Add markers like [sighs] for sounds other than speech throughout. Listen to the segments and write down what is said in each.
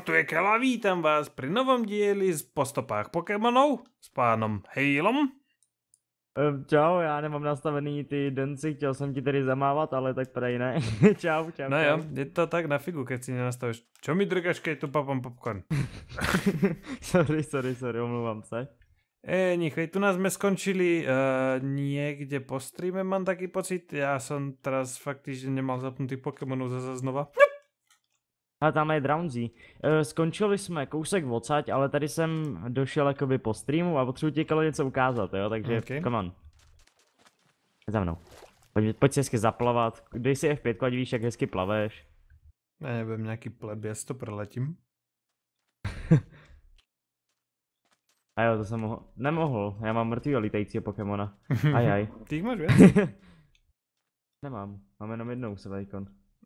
tu je kela vítám vás pri novom díli z postopách Pokémonů s pánom Halem. E, čau, já nemám nastavený ty denci, chtěl jsem ti tedy zamávat, ale tak prej ne. [laughs] čau, čau. No jo, je to tak na figu, keď si nenastavíš. Čo mi drgaš, keď tu papám popcorn? [laughs] sorry, sorry, sorry, omlouvám se. E, nichej, tu nás jsme skončili uh, někde po streame, mám taký pocit. Já jsem teraz fakt, že nemal zapnutý Pokémonů zase znova. Nup. A tam je Drownzy. E, skončili jsme kousek odsaď, ale tady jsem došel jakoby po streamu a potřebuji ti kalo něco ukázat, jo, takže okay. come on. Za mnou. Pojď, pojď si hezky zaplavat, dej si F5, ať víš, jak hezky plaveš. Ne, nevím, nějaký pleběs to proletím. [laughs] a jo, to jsem mohl, nemohl, já mám mrtvýho lítajícího Pokémona. [laughs] Ajaj. Ty jich máš věc? [laughs] Nemám, mám jenom jednou se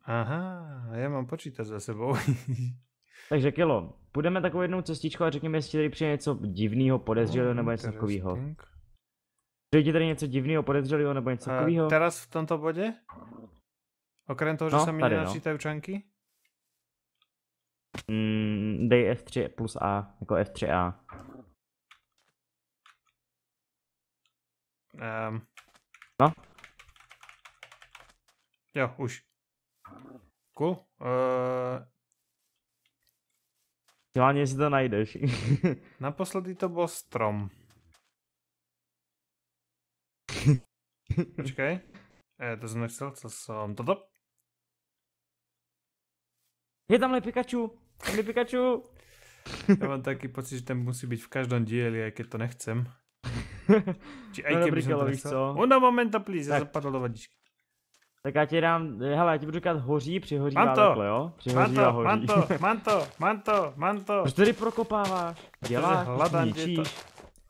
Aha, já mám počítač za sebou. [laughs] Takže Kilo, půjdeme takovou jednou cestičku a řekněme, jestli tady přijde něco divného, podezřelého hmm, nebo něco takového. Přijde tady něco divného, podezřelého nebo něco takového? Teraz v tomto bodě? Okrem toho, že no, se mi nenačítají no. čanky? Mm, dej F3 plus A, jako F3A. Um. Ehm. No? Jo, už. Cool. Uh... Hlavně, si to najdeš. [laughs] Naposledy to byl strom. [laughs] Počkej. E, to jsem nechcel, co jsem... Toto? Je tam Pikachu! Tam je Pikachu! [laughs] Já mám taky pocit, že ten musí být v každém díli, jak je to nechcem. Či aj no dobrý, keby jsem to nechcel. Ona momenta, please, tak. já zapadl do vadičky. Tak já ti dám, hele, já ti budu říkat hoří, přihoří a takhle, jo? Přihoří manto, a hoří. Manto, manto, manto, manto. Proč tady prokopáváš? Děláš, hladan ničíš. To,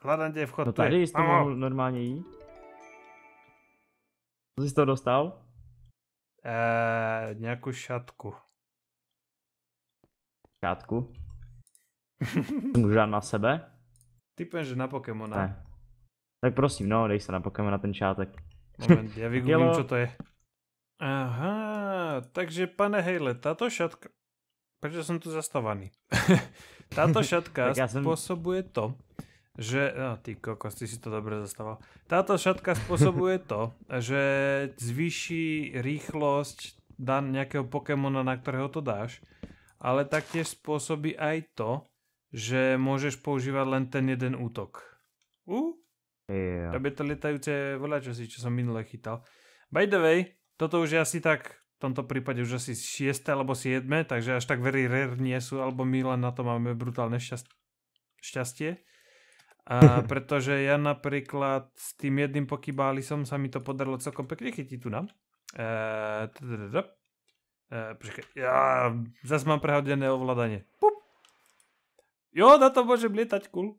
hladan tě vchod. No tady jsi to mohl normálně jít. Co jsi to dostal? Eee, eh, nějakou šatku. Šátku? [laughs] Můžu dát na sebe? Typujem, že na Pokémona. Ne. Tak prosím, no, dej se na Pokémona ten šátek. Moment, já vygooglím, co to je. Aha, takže pane Hejle, tato šatka, prečo som tu zastavaný? [laughs] Táto šatka způsobuje spôsobuje to, že, no ty kokos, ty si to dobre zastával. Táto šatka spôsobuje [laughs] to, že zvýši rýchlosť dan nejakého Pokémona, na ktorého to dáš, ale taktiež spôsobí aj to, že môžeš používať len ten jeden útok. U? Uh? Yeah. To by to lietajúce si, čo som minule chytal. By the way, Toto už je asi tak v tomto prípade už asi 6 alebo 7, takže až tak very rare nie sú, alebo my len na to máme brutálne šťast šťastie. A [laughs] pretože ja napríklad s tým jedným pokybálisom sa mi to podarilo celkom pekne chytiť tu na. ja zase mám prehodené ovládanie. Pup. Jo, na to môžem lietať, cool.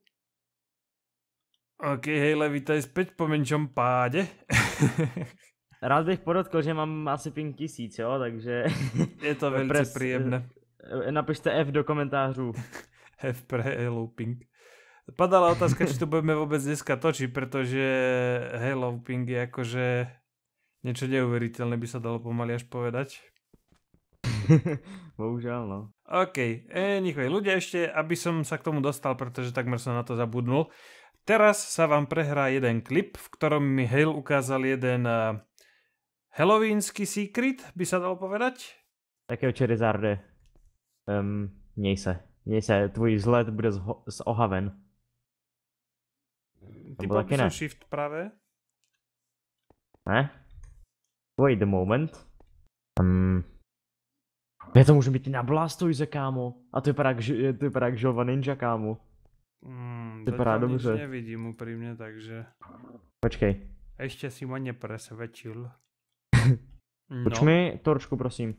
OK, hej, levitaj späť po menšom páde. [laughs] Rád bych podotkl, že mám asi tisíc, jo, takže... Je to velice pres, příjemné. Eh, napište F do komentářů. [laughs] F pre Hello Pink. Padala otázka, či to budeme vůbec dneska točit, protože Hello Pink je jakože něco neuvěřitelné, by se dalo pomaly až povedať. [laughs] Bohužel, no. OK, e, anyway, ľudia ešte, aby som sa k tomu dostal, pretože takmer som na to zabudnul. Teraz sa vám prehrá jeden klip, v ktorom mi Hale ukázal jeden uh, Halloweenský secret, by se dalo povedať? Tak jo, Charizarde. Um, měj se. Měj se, tvůj vzhled bude zho- zohaven. Ty byl taky ne. shift právě? Ne? Wait a moment. Um, já to můžu být na Blastoise, kámo. A to vypadá jak, žova Ninja, kámo. Mm, to vypadá dobře. nevidím upřímně, takže... Počkej. Ještě si mě nepresvědčil. No. Poč mi torčku, prosím.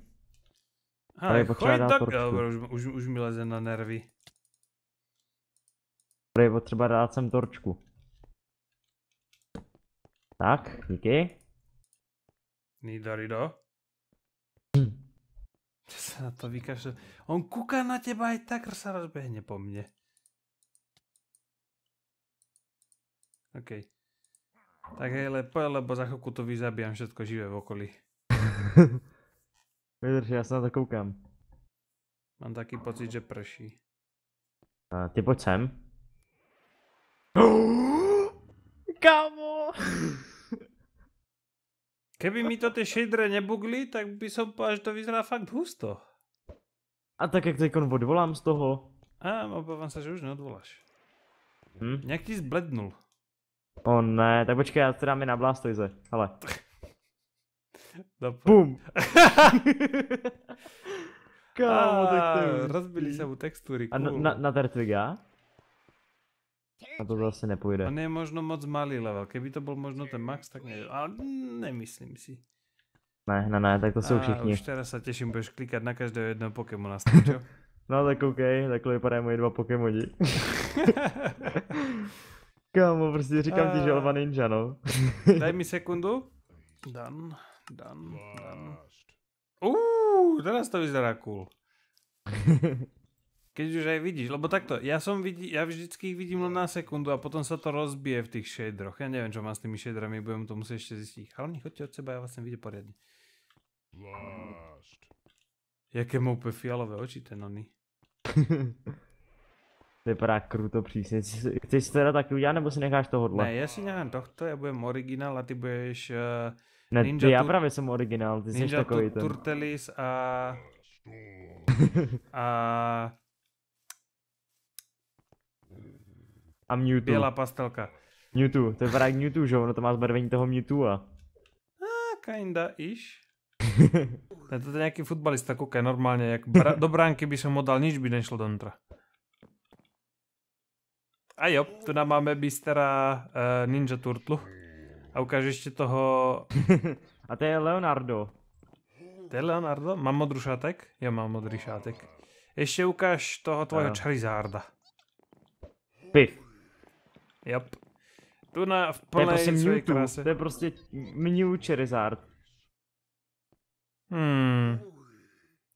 Hele, choď do dobro, eh, už, už, už mi leze na nervy. Tady je potřeba dát sem torčku. Tak, díky. Nidarido. Co se na to vykašle. On kuká na těba i tak se rozběhne po mně. Okay. Tak hej, lepo, lebo za chvilku to vyzabijam všetko živé v okolí. [laughs] Vydrž, já se na to koukám. Mám taký pocit, že prší. A ty pojď sem. [gasps] Kámo! [laughs] Keby mi to ty šidre nebugli, tak by som povedal, že to vyzerá fakt husto. A tak jak teďkon odvolám z toho? A, no, obávám se, že už neodvoláš. Hm? Nějak ti zblednul. O ne, tak počkej, já to dám i na Blastoise, hele. [laughs] No, Bum! [laughs] Kámo, tak to Rozbili se mu textury, cool. A na, na, Tertwiga? A to zase nepůjde. On je možno moc malý level, kdyby to byl možno ten max, tak ne, ale nemyslím si. Ne, ne, ne, tak to jsou a všichni. už teda se těším, budeš klikat na každého jednoho Pokémona, [laughs] No tak koukej, okay, takhle vypadají moje dva Pokémoni. Kámo, prostě říkám uh, ti, že eh. Alva Ninja, no. [laughs] daj mi [laughs] sekundu. Dan, dan, dan. Uuu, teraz to vyzerá cool. [laughs] Keď už aj vidíš, lebo takto, ja som vidí, ja vždycky ich vidím len na sekundu a potom sa to rozbije v tých šedroch. Ja neviem, čo mám s tými šedrami, budem to musieť ešte zistiť. Ale chodte od seba, ja vás sem vidím poriadne. Jaké má úplne fialové oči ten oni. Vypadá kruto přísně. Chceš teda taky udělat, nebo si necháš tohohle? Ne, já si nechám tohto, já budem originál a ty budeš... Uh, ne, Ninja ty, já tur... právě jsem originál, ty Ninja jsi takový ten. Turtelis a... [laughs] a... A Mewtwo. Bělá pastelka. Mewtwo, to je jak Mewtwo, že ono to má zbarvení toho Mewtwo a... Ah, kinda ish. [laughs] to je nějaký fotbalista, koukej normálně, jak bra- do bránky by se mu dal, nič by nešlo dontra. A jo, tu nám máme Beastera uh, Ninja Turtlu. A ukážu ještě toho... [laughs] a to je Leonardo. To je Leonardo? Mám modrý šátek? Jo, mám modrý šátek. Ještě ukáž toho tvojho uh. Charizarda. Piv. Jo. Tu na v plné to je prostě Mewtwo. To je prostě Mew Charizard. Hmm.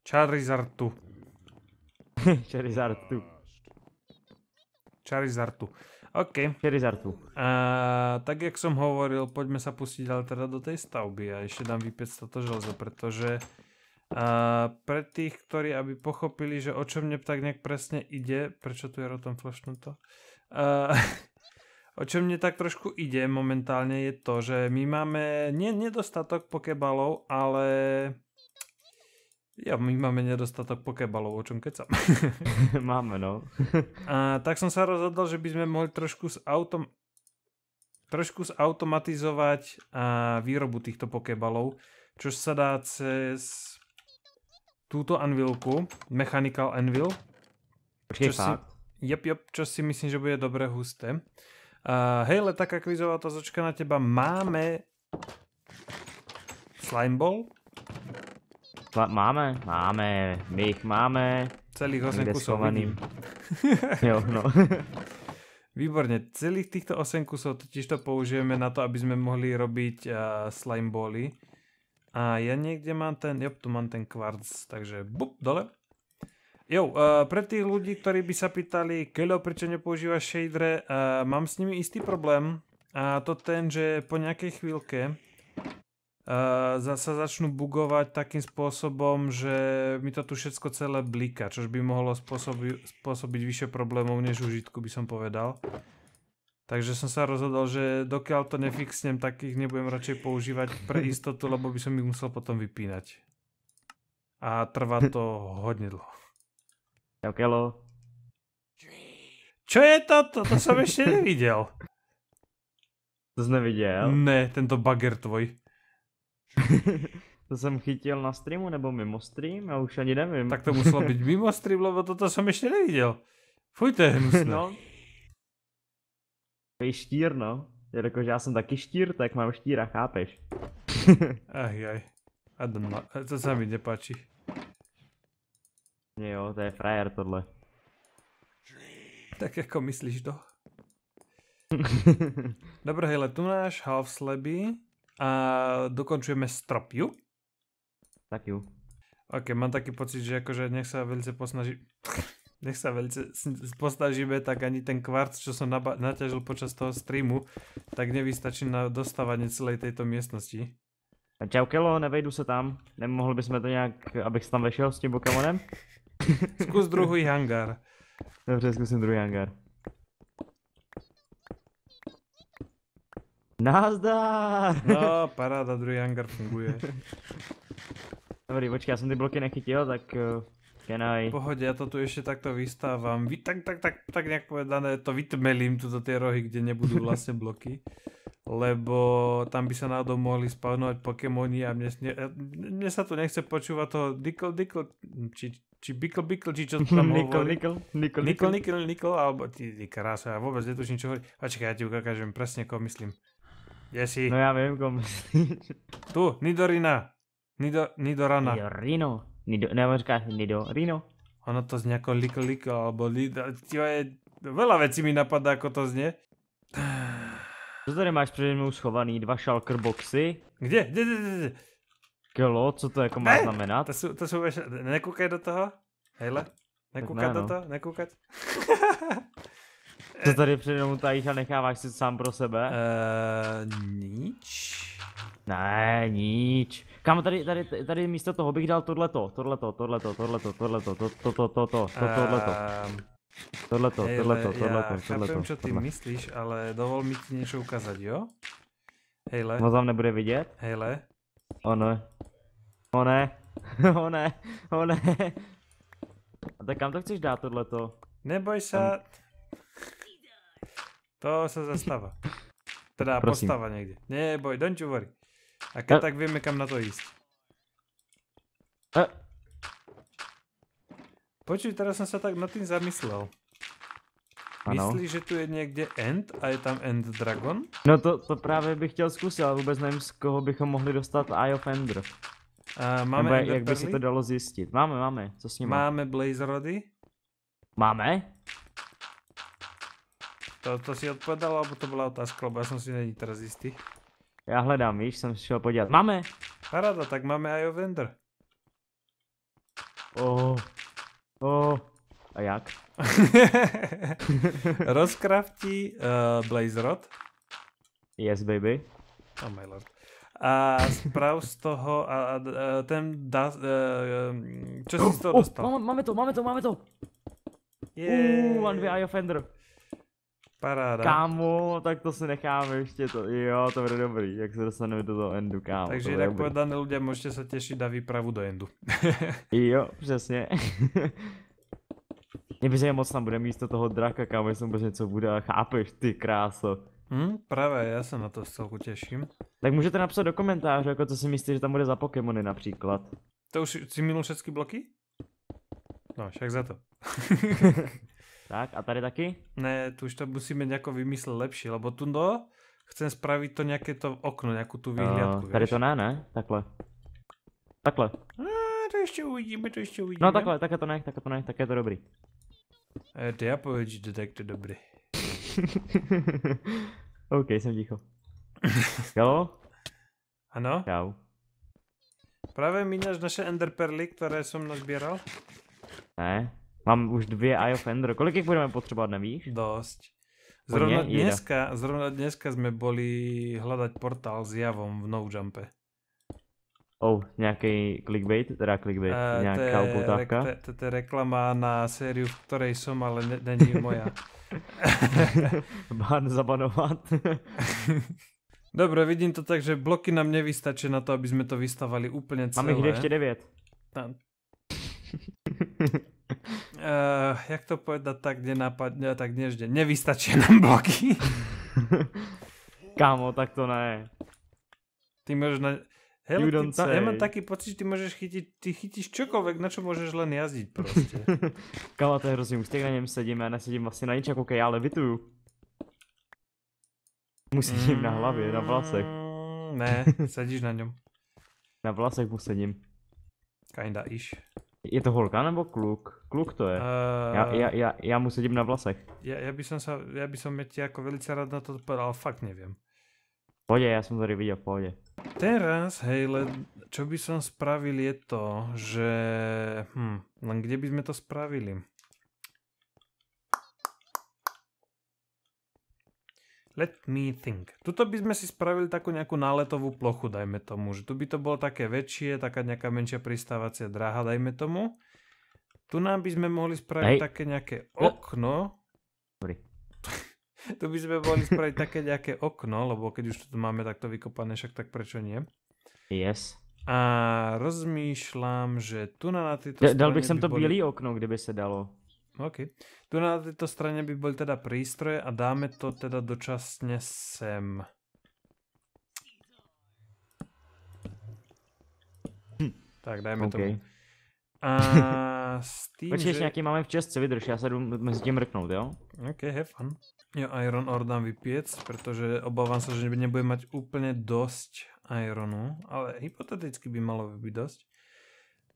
Charizard tu. [laughs] Charizard tu. Charizardu. OK. Charizardu. A, tak jak som hovoril, poďme sa pustiť ale teda do tej stavby a ešte dám vypiec toto železo, pretože a, pre tých, ktorí aby pochopili, že o čo mne tak nejak presne ide, prečo tu je rotom flashnuto, a, [laughs] o čo mne tak trošku ide momentálne je to, že my máme nie nedostatok pokebalov, ale Jo, my máme nedostatok pokebalov, o čom kecam. [laughs] máme, no. A, tak som sa rozhodol, že by sme mohli trošku s autom trošku zautomatizovať a, výrobu týchto pokebalov, čo sa dá cez túto anvilku, Mechanical Anvil. Čo si, jep, jep, čo si myslím, že bude dobre husté. Uh, hej, ale taká kvizová otázočka na teba. Máme Slimeball? Tva, máme, máme, my jich máme. Celých 8 kusov Jo, no. Výborně, celých těchto 8 kusov totiž to použijeme na to, aby jsme mohli robiť uh, eh, slime bally. A já někde mám ten, jo, tu mám ten kvarc, takže bup, dole. Jo, uh, pro tých ľudí, kteří by se pýtali, Kelo, proč nepoužívaš shadere, uh, mám s nimi jistý problém. A to ten, že po nějaké chvíli. Eh, zase začnú bugovať takým spôsobom, že mi to tu všetko celé blíka, což by mohlo spôsobi, spôsobiť vyššie problémov než užitku, by som povedal. Takže som sa rozhodol, že dokiaľ to nefixnem, tak ich nebudem radšej používať pre istotu, lebo by som ich musel potom vypínať. A trvá to hodne dlho. Čau, Kelo. Čo je toto? To som ešte nevidel. To jsi neviděl? Ne, tento bager tvoj to jsem chytil na streamu nebo mimo stream, já už ani nevím. Tak to muselo být mimo stream, lebo toto jsem ještě neviděl. Fuj, to je hnusné. no. To je štír, no. Jelikož já jsem taky štír, tak mám štíra, chápeš? Ach jaj. A to se mi nepáčí. Jo, to je frajer tohle. Tak jako myslíš to? [laughs] Dobro, hele, tu máš Half slabý a dokončujeme stropiu. Tak ju. Ok, mám taký pocit, že akože nech sa velice posnaží... [laughs] nech sa velice posnažíme, tak ani ten kvarc, čo som naba- naťažil počas toho streamu, tak nevystačí na dostávanie celej tejto miestnosti. Čau Kelo, nevejdu se tam. Nemohl bychom to nějak, abych se tam vešel s tím Pokémonem? [laughs] Zkus druhý [laughs] hangár. Dobře, zkusím druhý hangár. Nazdar! No, paráda, druhý hangar funguje. [laughs] Dobrý, počkej, já jsem ty bloky nechytil, tak uh, eh, kenaj. Pohodě, já to tu ještě takto vystávám. Vy, tak, tak, tak, tak nějak povedané, to vytmelím tu za ty rohy, kde nebudou vlastně bloky. lebo tam by se náhodou mohli spavnovat Pokémony a mne, mne sa to nechce počúvat toho Dickle Dickle, či, či Bickle Bickle, či čo to tam [laughs] Nikol, nikol, Nikol, Nikol, Nikol, Nikol, Nikol, alebo ty, ty krása, Nikol, nikol, netuším, čo hovorí. nikol, nikol, ti ukážem nikol, koho myslím. Jesi. No já vím, kom. Tu, Nidorina. Nido, Nidorana. Nidorino. Nido, ne, on říká Nidorino. Ono to zní jako Liko Liko, alebo Lido, tjo je, veľa věcí mi napadá, jako to zně. [sighs] Co tady máš před mnou schovaný? Dva shulker boxy? Kde? Kde? Kde? Kde? Kilo? Co to jako má ne, znamenat? To jsou, to jsou, Nekoukej do toho? Hejle, Nekoukat ne, no. do toho, Nekoukat. [laughs] Co tady předem tajíš a necháváš si sám pro sebe? Uh, nič. Ne, nič. Kam tady, tady, tady místo toho bych dal tohleto, tohleto, tohleto, tohleto, tohleto, to, to, to, to, to, tohleto. Ehm, tohleto, tohleto, tohleto, tohleto. Já co ty myslíš, ale dovol mi ti něco ukázat, jo? Hejle. No tam nebude vidět? Hejle. O ne. O ne. [laughs] O ne. O ne. A tak kam to chceš dát tohleto? Neboj se, to se zastava. Teda Prosím. postava niekde. Neboj, don't you worry. A když eh. tak víme kam na to jíst. A... Eh. Počuj, jsem se tak nad tím zamyslel. Ano. Myslíš, že tu je někde End a je tam End Dragon? No to, to právě bych chtěl zkusit, ale vůbec nevím, z koho bychom mohli dostat Eye of Ender. Uh, eh, máme Nebo jak by se to dalo zjistit? Máme, máme, co s ním? Máme Blaze Rody? Máme? To, to si odpovedal, alebo to byla otázka, lebo já jsem si není teraz jistý. Já hledám, víš, jsem si šel podívat. Máme! Parada, tak máme o Vendor. Oh. Oh. A jak? [laughs] Rozkraftí uh, Blaze Rod. Yes, baby. Oh my lord. A sprav z toho, a, a ten dá, čo si z toho [gasps] oh, dostal? Máme to, máme to, máme to! Yeah. Uh, one way eye offender. Paráda. Kámo, tak to si necháme ještě to. Jo, to bude dobrý, jak se dostaneme do toho endu, kámo. Takže jinak povedané lidé, můžete se těšit na výpravu do endu. [laughs] jo, přesně. [laughs] Mě by se moc tam bude místo toho draka, kámo, jestli vůbec něco bude a chápeš, ty kráso. Hm, právě, já se na to celku těším. Tak můžete napsat do komentáře, jako co si myslíte, že tam bude za Pokémony například. To už si minul všechny bloky? No, však za to. [laughs] Tak a tady taky? Ne, tu už to musíme nějako vymyslet lepší, lebo tu no, chcem spravit to nějaké to okno, nějakou tu eh, výhliadku. Uh, tady to ne, ne? Takhle. Takhle. A, eh, to ještě uvidíme, to ještě uvidíme. No takhle, je to ne, je to ne, tak je to dobrý. E, eh, ty já povedz, že tak to dobrý. [laughs] OK, jsem ticho. jo? Ano? Čau. Právě míňáš naše enderperly, které jsem nazbíral? Ne, Mám už dvě Eye of Ender. Kolik jich budeme potřebovat, nevíš? Dost. Zrovna dneska, zrovna dneska jsme boli hledat portál s javom v Nojumpe. Oh, nějaký clickbait, teda clickbait, uh, nějaká upoutávka. To je reklama na sériu, v které jsem, ale ne, není moja. Bán [laughs] zabanovat. [laughs] Dobro, vidím to tak, že bloky nám nevystačí na to, aby jsme to vystavali úplně. celé. Mám jich ještě devět. Tam. [laughs] uh, jak to povedať tak, nenápadne, tak dnešne, Nevystačia nám bloky. [laughs] Kámo, tak to ne. Ty môžeš na... Hele, you ty, ja mám taký pocit, že ty môžeš chytiť, ty chytíš čokoľvek, na čo môžeš len jazdiť proste. [laughs] Kámo, to je hrozný ústek, na ňom sedím, já nesedím vlastně na ničem, koukej, já levituju. Musím mm, na hlavě, na vlasek. Mm, ne, [laughs] sedíš na něm. na vlasek mu sedím. Kinda iš. Je to holka nebo kluk? Kluk to je. Uh, eh, ja, ja, ja, ja mu sedím na vlasech. Ja, ja by som sa, ja by som ti ako velice rád na to odpovedal, ale fakt neviem. Pôjde, ja som to videl, pôjde. Teraz, hej, le, čo by som spravil je to, že... Hm, len kde by sme to spravili? Let me think. Tuto by sme si spravili takú nejakú náletovú plochu, dajme tomu. Že tu by to bolo také väčšie, taká nejaká menšia pristávacia dráha, dajme tomu. Tu nám by sme mohli spraviť Hej. také nejaké okno. Dobrý. [laughs] tu by sme mohli spraviť také nejaké okno, lebo keď už to máme takto vykopané, však tak prečo nie? Yes. A rozmýšlám, že tu na, na tejto strane... Dal bych sem by to boli... bílé okno, kdyby se dalo. OK. Tu na tejto straně by boli teda prístroje a dáme to teda dočasně sem. Hm. Tak dajme okay. to. A [laughs] Steam, Počkej, že... nějaký máme v Česku, vydrž, já se jdu mezi tím mrknout, jo? Ok, have fun. Jo, Iron Ore dám vypěc, protože obávám se, že nebude mít úplně dost Ironu, ale hypoteticky by malo být dost.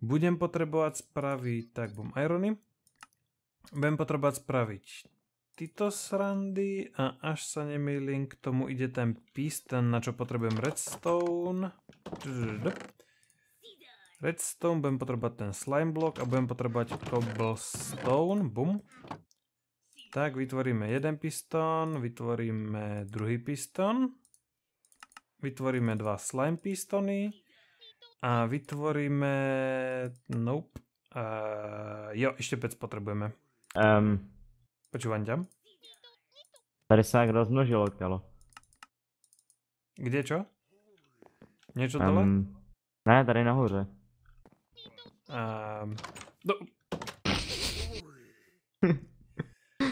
Budem potřebovat spravit, tak bom Irony, budem potřebovat spravit. tyto srandy a až se nemýlím, k tomu ide ten písten, na čo potřebujeme redstone redstone, budeme potřebovat ten slime block a budeme potřebovat cobblestone, bum. Tak, vytvoríme jeden piston, vytvoríme druhý piston, vytvoríme dva slime pistony a vytvoríme, nope, uh, jo, ještě pec potřebujeme. Um, ehm. Počúvam ťa. Tady se nějak rozmnožilo tělo. Kde čo? Něco dole? Ehm. Um, ne, tady nahoře. Um, ehm, do... No. [laughs]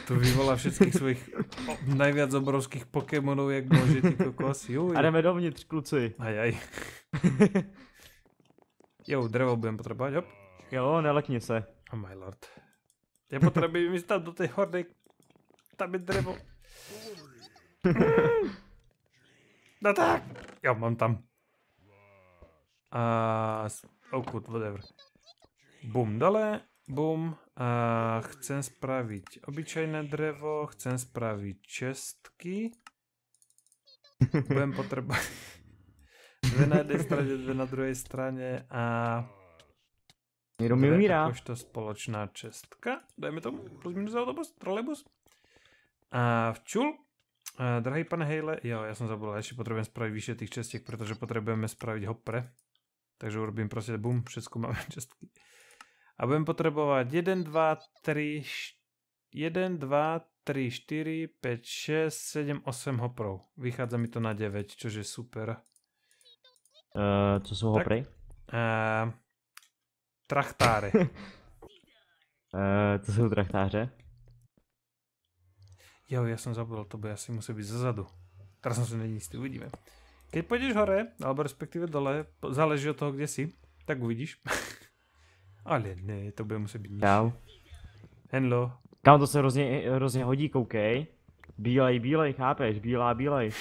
To vyvolá všech svých nejvíc obrovských Pokémonů, jak může ty kokos. jo. A jdeme dovnitř, kluci. aj. [laughs] jo, drevo budeme potřebovat, jo. Jo, nelekni se. Oh my lord. Já potřebuji mi do té hordy. Tam je drevo. [laughs] no tak. Jo, mám tam. A... Uh, oh, good, whatever. Bum, dole, bum. A chcem spravit obyčejné drevo, chcem spravit čestky. Budem potřebovat [laughs] dvě na jedné straně, dvě na druhé straně a... Někdo mi umírá. to společná čestka, dajme tomu, plus minus autobus, trolejbus. A včul, Uh, drahý pane Hejle, jo, já jsem zabil, ještě potřebujeme spravit výše těch čestek, protože potřebujeme spravit hopre. Takže urobím prostě bum, všechno máme čestky. A budeme potřebovat 1, 2, 3, 1, 2, 3, 4, 5, 6, 7, 8 hoprov. Vychádza mi to na 9, což je super. Uh, co jsou hopry? Uh, trachtáry. uh, [laughs] co jsou trachtáře? Jo, já jsem zabil, to by asi musel být zezadu. Teraz jsem se není jistý, uvidíme. Keď půjdeš hore, alebo respektive dole, záleží od toho, kde jsi, tak uvidíš. [laughs] Ale ne, to bude muset být nižší. Čau. Henlo. Kam to se hrozně, hrozně hodí, koukej. Bílej, bílej, chápeš? Bílá, bílej.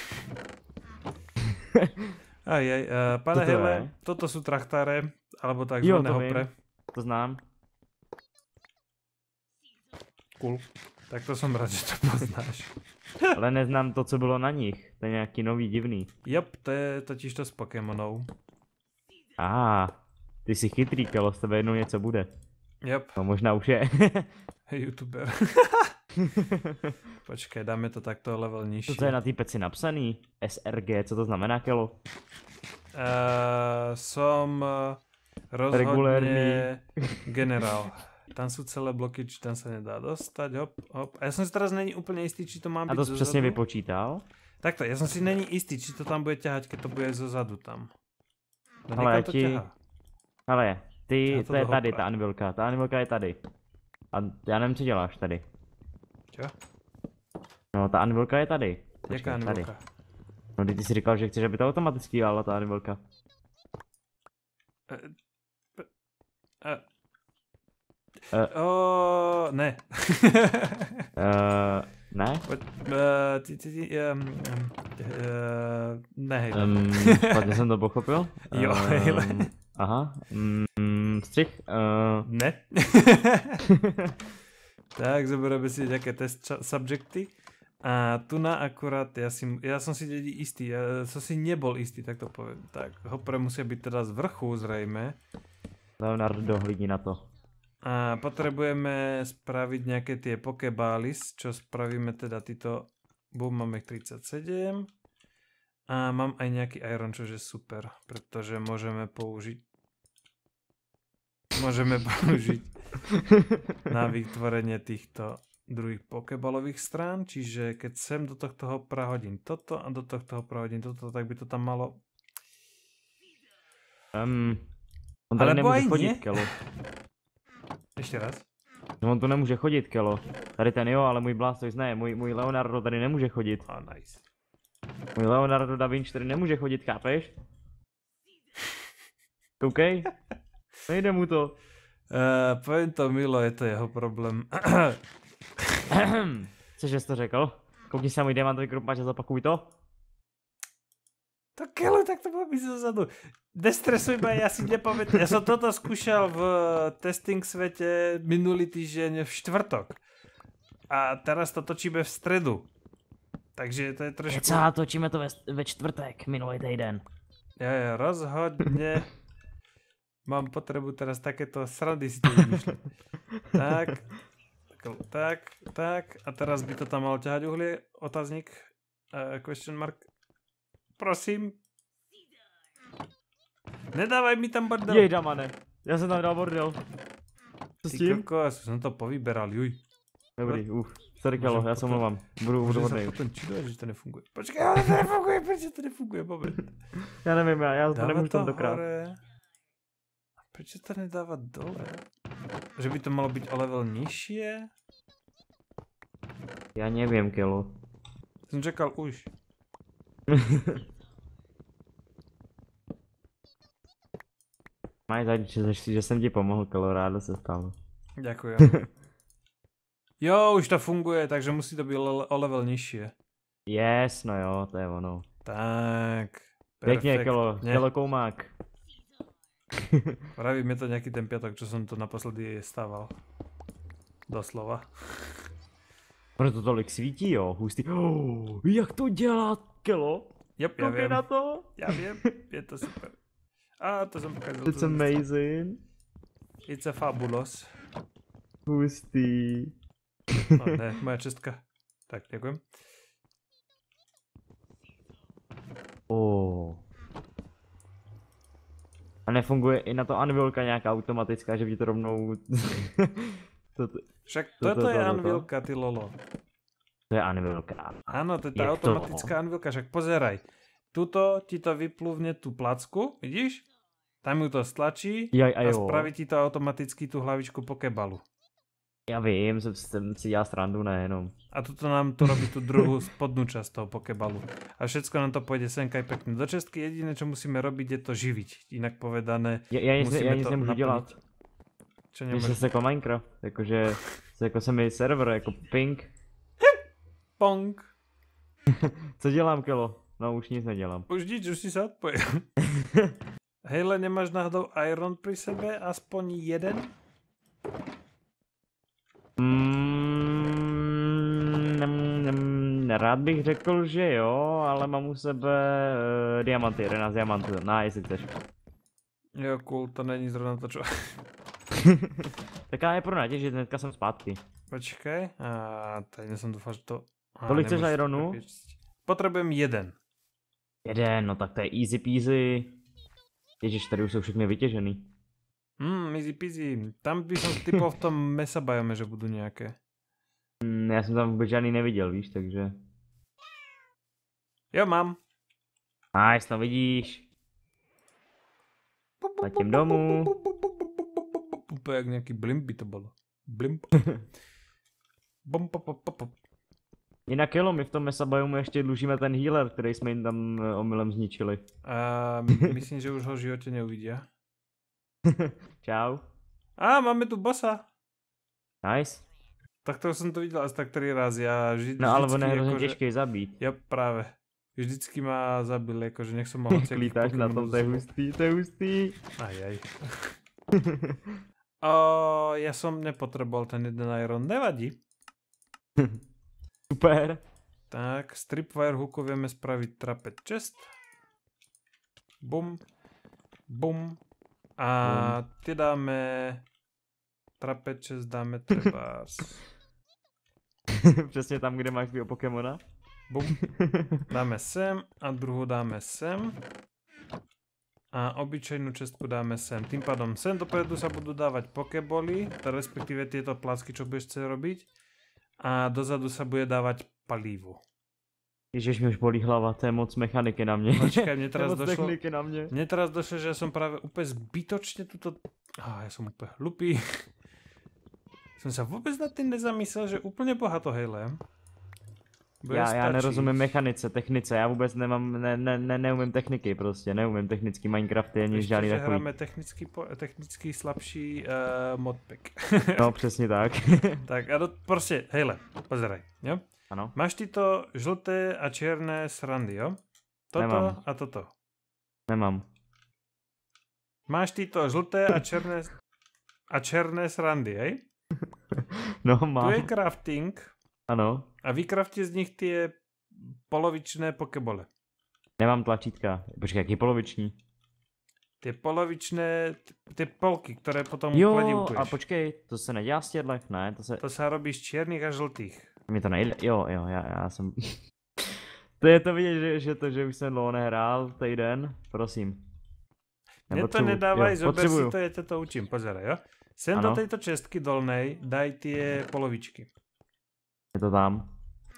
[laughs] aj, aj, uh, pane toto Hele, je? toto jsou traktáre, alebo tak jo, to, vím. to znám. Cool. Tak to jsem rád, že to poznáš. [laughs] Ale neznám to, co bylo na nich. To je nějaký nový divný. Jop, to je totiž to s Pokémonou. A. Ah. Ty jsi chytrý, Kelo, z tebe jednou něco bude. Yep. No možná už je. [laughs] YouTuber. [laughs] Počkej, dáme to takto level nižší. To, je na té peci napsaný? SRG, co to znamená, Kelo? Uh, jsem rozhodně Regulérný. generál. Tam jsou celé bloky, či tam se nedá dostat, hop, hop. A já jsem si teraz není úplně jistý, či to mám být A to jsi přesně vypočítal? Takto, já jsem si není jistý, či to tam bude ťahať, keď to bude zozadu tam. Ale já ti, ťahá. Hele, ty, to, to je tady, ta anvilka, ta anvilka je tady. A já nevím, co děláš tady. Co? No, ta anvilka je tady. Jaká anvilka? Tady. No, ty jsi říkal, že chceš, aby to automaticky dělala ta anvilka. Uh, uh, uh, oh, ne. uh, ne? What, eh, ne? ty, ty, ty, eh, ne. um, uh, ne, Hejle. Um, [laughs] jsem to pochopil. jo, um, Aha, mm, střih? Uh... Ne. [laughs] tak, zoberáme si nějaké test subjekty. A tu na akurát, já, si, já som si tedy istý, já jsem si nebol istý, tak to povím. Tak, hopre musí být teda z vrchu zrejme. Leonardo hledí na to. A potřebujeme spravit nějaké ty pokebály, čo spravíme teda tyto. bum, máme 37. A mám aj nějaký iron, což je super, protože můžeme použít môžeme použiť [laughs] na vytvorenie týchto druhých pokebalových strán, čiže keď sem do tohto prahodím toto a do tohto prahodím toto, tak by to tam malo... Um, on tady Alebo nemůže chodit, ne? Kelo. Ještě raz. No on tu nemůže chodit, Kelo. Tady ten jo, ale můj Blastoise ne, můj, můj Leonardo tady nemůže chodit. oh, nice. Můj Leonardo da Vinci tady nemůže chodit, chápeš? [laughs] Koukej. Nejde mu to. Uh, eh, Pojď to, Milo, je to jeho problém. [clears throat] Cože jsi to řekl? Koukni se na můj diamantový krumpač a zopakuj to. Tak kilo, tak to bylo víc zadu. Nestresujme, já si nepamätám. Já jsem toto zkušel v eh, testing světě minulý týden v čtvrtok. A teraz to točíme v středu. Takže to je trošku... Co, točíme to ve, ve čtvrtek, minulý týden. Já jo, rozhodně mám potrebu teraz takéto srandy si to [laughs] tak, tak, tak, a teraz by to tam mal ťahať uhlie, otáznik, uh, question mark. Prosím. Nedávaj mi tam bordel. Jej, damane, já jsem tam dal bordel. Co s tím? Kokos, jsem to povyberal, juj. Dobrý, uh, se rekalo, já se omlouvám. Budu odhodnej. Můžeme potom čidovat, že to nefunguje. Počkej, ale to nefunguje, proč to nefunguje, Bobe? Já nevím, já, já to nemůžu tam dokrát. Hore. Proč se to nedává dole? Že by to malo být o level nižší? Já nevím, Kelo. Jsem čekal už. [laughs] Maj, tady si, že jsem ti pomohl, Kelo, ráda se stalo. Děkuji. [laughs] jo, už to funguje, takže musí to být o level nižší. Yes, no jo, to je ono. Tak. Pěkně, Kelo, Kelo Koumák. Pravím, je to nejaký ten piatok, čo som to naposledy stával. Doslova. Proto tolik svítí, jo, hustý. Oh, jak to dělá Kelo? Yep, já vím. na to? Já vím, je to super. A to jsem pokazil. It's amazing. Stav. It's a fabulous. Hustý. No ne, moje čestka. Tak, děkujem. Oh. A nefunguje i na to anvilka nějaká automatická, že by to rovnou... [laughs] to, to, Však toto to, to, to, je anvilka, ty lolo. To je anvilka. Ano, to je ta automatická to? anvilka, však pozeraj. Tuto ti to vyplúvne tu placku, vidíš? Tam ju to stlačí Jaj, a, spraví ti to automaticky tú hlavičku pokebalu. Já vím, jsem, jsem si dělal srandu, jenom. A toto nám to robí tu druhou spodnú časť toho pokebalu. A všetko nám to pôjde senka aj pekne do čestky. Jediné, čo musíme robiť, je to živiť. Inak povedané, ja, ja musíme ja nic to nemůžu dělat. Čo nemůžu? Jsem jako Minecraft, jakože se jako se mi server, jako ping. Pong. Co dělám, Kelo? No už nic nedělám. Už nic, už si se odpojil. [laughs] Hejle, nemáš náhodou Iron pri sebe? Aspoň jeden? Mm, rád bych řekl, že jo, ale mám u sebe uh, diamanty, 11 diamantů, na, jestli chceš. Jo, cool, to není zrovna to, čo... [laughs] tak ale je pro naději, že dneska jsem zpátky. Počkej, a tady jsem doufal, že to... Kolik chceš Ironu? Potřebujeme jeden. Jeden, no tak to je easy peasy. Ježiš, tady už jsou všechny vytěžený. Hmm, easy peasy. Tam by som typoval v tom mesa bajome, že budú nejaké. Mm, ja som tam vôbec žiadny nevidel, víš, takže... Jo, mám. Nice, to no vidíš. Letím domů. Úplně jak nějaký blimp by to bylo. Blimp. Bum, pop, pop, pop. Jinak jelo, my v tom bajomu ještě dlužíme ten healer, který jsme jim tam eh, omylem zničili. A myslím, že už ho v životě neuvidí. [laughs] Čau. A ah, máme tu bossa. Nice. Tak to jsem to viděl asi tak tři razy Já vždy, No ale on je hrozně jako, těžký že... zabít. Jo, právě. Vždycky má zabil, jakože nech jsem mohl Lítáš [laughs] na tom, to je hustý, to je hustý. Ajaj. [laughs] o, já jsem nepotřeboval ten jeden iron, nevadí. Super. Tak, stripwire hooku vieme trapet chest. Bum. Bum. A ty dáme trapečes, dáme třeba... [laughs] Přesně tam, kde máš bio Pokémona. Bum. [laughs] Dáme sem a druhou dáme sem. A obyčejnou čestku dáme sem. Tým pádom sem dopredu sa budu dávat pokeboli, respektive tyto placky, co budeš chce robiť. A dozadu sa bude dávat palivo. Ježiš, mi už bolí hlava, to je moc mechaniky na mě. Počkej, mě [laughs] teraz došlo, na mě. mě teraz došlo, že jsem právě úplně zbytočně tuto... Ah, já jsem úplně hlupý. [laughs] jsem se vůbec nad tím nezamyslel, že úplně bohato hejle. Bude já, stačí. já nerozumím mechanice, technice, já vůbec nemám, ne, ne, ne, neumím techniky prostě, neumím technický Minecrafty je nic žádný takový. Ještě, technický, po, technický slabší uh, modpack. no, [laughs] přesně tak. tak a to prostě, hejle, pozeraj, jo? Ano. Máš ty to žluté a černé srandy, jo? Toto Nemám. a toto. Nemám. Máš ty to žluté a černé a černé srandy, hej? [laughs] No, mám. Tu je crafting. Ano. A vykraftě z nich ty je polovičné pokebole. Nemám tlačítka. Počkej, jaký poloviční? Ty polovičné, ty polky, které potom jo, kladivkuješ. a počkej, to se nedělá z tědlech, ne? To se... To se robí z černých a žlutých. Mě to nejde, jo, jo, já, já jsem... to je to vidět, že, že to, že už jsem dlouho nehrál, den. prosím. Mě to nedávaj, zober si to, je to, to učím, pozeraj, jo? Sem ano. do této čestky dolnej daj ty polovičky. Je to tam.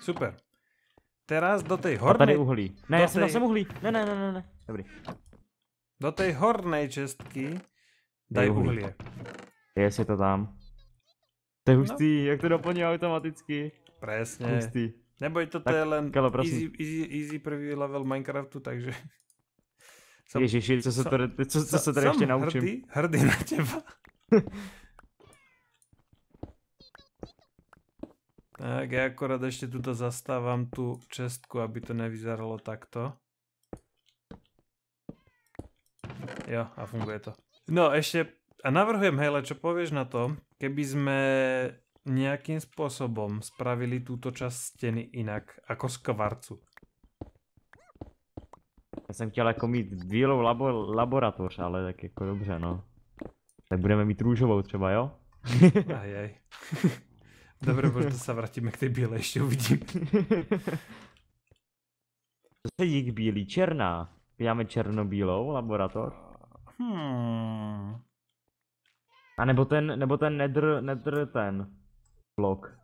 Super. Teraz do tej hornej... A tady uhlí. Ne, já jsem tej... sem uhlí. Ne, ne, ne, ne, ne. Dobrý. Do tej hornej čestky daj uhlí. Je Jestli to tam. To je hustý, no. jak to doplní automaticky. Presne. Hustý. Neboj, toto tak, je len kalo, easy, easy, easy prvý level Minecraftu, takže... Som, [laughs] Ježiši, co sa tady, co, co sa tady ešte naučím? Hrdý, hrdý na teba. [laughs] tak, ja akorát ešte tuto zastávam tú čestku, aby to nevyzeralo takto. Jo, a funguje to. No, ešte, a navrhujem, hele, čo povieš na to, keby sme nejakým spôsobom spravili túto časť steny inak ako z kvarcu. Já jsem chtěl jako mít bílou labo laboratoř, ale tak jako dobře, no. Tak budeme mít růžovou třeba, jo? [laughs] Ajaj. [laughs] Dobře, možná se vrátíme k té bílé, ještě uvidím. [laughs] Co sedí k bílý? Černá. Máme černobílou laborator. Hmm. A nebo ten, nebo ten nedr, nedr ten blok.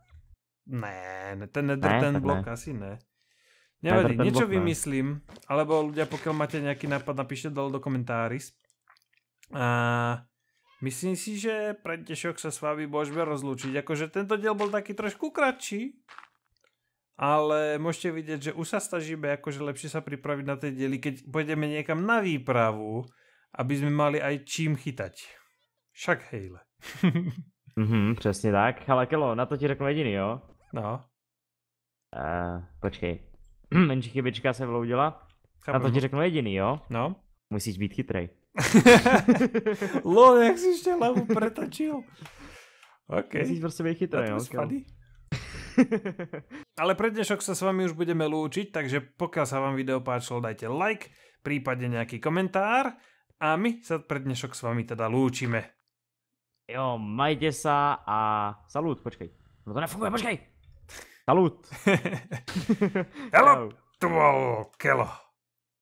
Ne, ne ten Nether, ne, ten blok ne. asi ne. Nevadí, něco niečo blok, vymyslím, ne. alebo ľudia, pokiaľ máte nejaký nápad, napíšte dole do komentáris. A myslím si, že pre dnešok sa s vami môžeme rozlúčiť. Akože tento diel bol taký trošku kratší, ale môžete vidieť, že už sa stažíme, akože lepšie sa pripraviť na tie diely, keď pôjdeme niekam na výpravu, aby sme mali aj čím chytať. Však hejle. [laughs] Mhm, přesně tak. Ale Kelo, na to ti řeknu jediný, jo? No. Uh, počkej. [clears throat] Menší chybička se vloudila. Chápu. Na to ti řeknu jediný, jo? No. Musíš být chytrej. [laughs] Lol, jak jsi ještě hlavu pretočil. Okay. Musíš prostě být chytrý, jo? [laughs] Ale pre dnešok sa s vami už budeme lúčiť, takže pokiaľ sa vám video páčilo, dajte like, prípadne nejaký komentár a my sa pre dnešok s vami teda lúčime. Eu é mai dessa a. Salut, pode cair. Não fumo, pode cair. Salut. Hello, tu, Kelo.